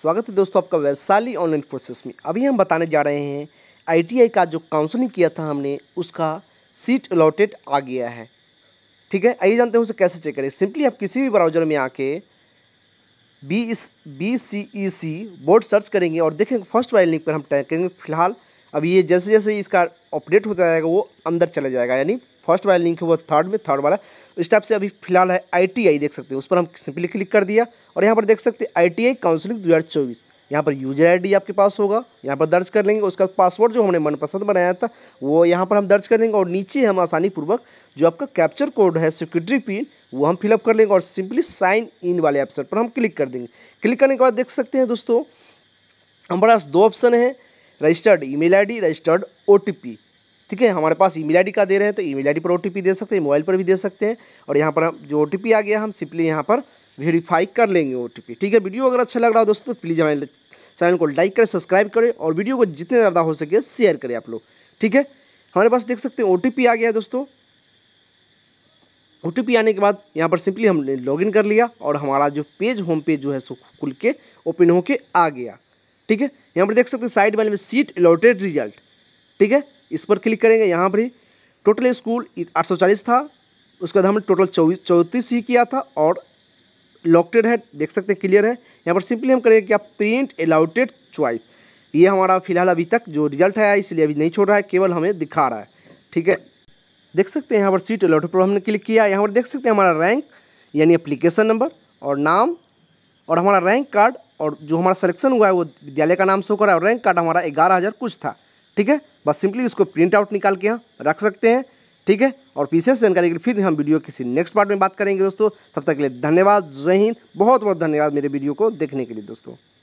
स्वागत है दोस्तों आपका वैशाली ऑनलाइन प्रोसेस में अभी हम बताने जा रहे हैं आईटीआई का जो काउंसलिंग किया था हमने उसका सीट अलॉटेड आ गया है ठीक है आइए जानते हैं उसे कैसे चेक करें सिंपली आप किसी भी ब्राउजर में आके B B C E C board search करेंगे और देखेंगे फर्स्ट वाले लिंक पर हम टाइप करेंगे फिलहाल अब ये जैसे जैसे इसका अपडेट होता जाएगा वो अंदर चला जाएगा यानी फर्स्ट वाला लिंक है वो थर्ड में थर्ड वाला इस टाइप से अभी फिलहाल है आईटीआई देख सकते हैं उस पर हम सिंपली क्लिक कर दिया और यहाँ पर देख सकते हैं आईटीआई काउंसलिंग 2024 यहाँ पर यूजर आईडी आपके पास होगा यहाँ पर दर्ज कर लेंगे उसका पासवर्ड जो हमने मनपसंद बनाया था वो यहाँ पर हम दर्ज कर लेंगे और नीचे हम आसानी पूर्वक जो आपका कैप्चर कोड है सिक्योरिटी पिन वो हम फिलअप कर लेंगे और सिंपली साइन इन वाले ऑप्शन पर हम क्लिक कर देंगे क्लिक करने के बाद देख सकते हैं दोस्तों हमारे पास दो ऑप्शन है registered email ID registered OTP ठीक है हमारे पास ईमेल आईडी का दे रहे हैं तो ईमेल आईडी पर ओटीपी दे सकते हैं मोबाइल पर भी दे सकते हैं और यहाँ पर जो ओ आ गया हम सिंपली यहाँ पर वेरीफाई कर लेंगे ओ ठीक है वीडियो अगर अच्छा लग रहा हो दोस्तों तो प्लीज़ हमारे चैनल को लाइक करें सब्सक्राइब करें और वीडियो को जितने ज़्यादा हो सके शेयर करें आप लोग ठीक है हमारे पास देख सकते हैं ओ आ गया है दोस्तों ओ आने के बाद यहाँ पर सिंपली हमने लॉगिन कर लिया और हमारा जो पेज होम पेज जो है सो खुल के ओपन होके आ गया ठीक है यहाँ पर देख सकते हैं साइड वाले में सीट अलॉटेड रिजल्ट ठीक है इस पर क्लिक करेंगे यहाँ पर ही टोटल स्कूल आठ था उसके बाद हमने टोटल चौंतीस ही किया था और लॉकटेड है देख सकते हैं क्लियर है यहाँ पर सिंपली हम करेंगे क्या प्रिंट अलाउटेड चॉइस ये हमारा फिलहाल अभी तक जो रिजल्ट आया इसलिए अभी नहीं छोड़ रहा है केवल हमें दिखा रहा है ठीक है देख सकते हैं यहाँ पर सीट अलॉटेड पर हमने क्लिक किया यहाँ पर देख सकते हैं हमारा रैंक यानी अप्लीकेशन नंबर और नाम और हमारा रैंक कार्ड और जो हमारा सिलेक्शन हुआ है वो विद्यालय का नाम शो करा और रैंक कार्ड हमारा ग्यारह हज़ार कुछ था ठीक है बस सिंपली इसको प्रिंट आउट निकाल के यहाँ रख सकते हैं ठीक है और पीछे से जानकारी के लिए फिर हम वीडियो किसी नेक्स्ट पार्ट में बात करेंगे दोस्तों तब तक के लिए धन्यवाद जय हिंद बहुत बहुत धन्यवाद मेरे वीडियो को देखने के लिए दोस्तों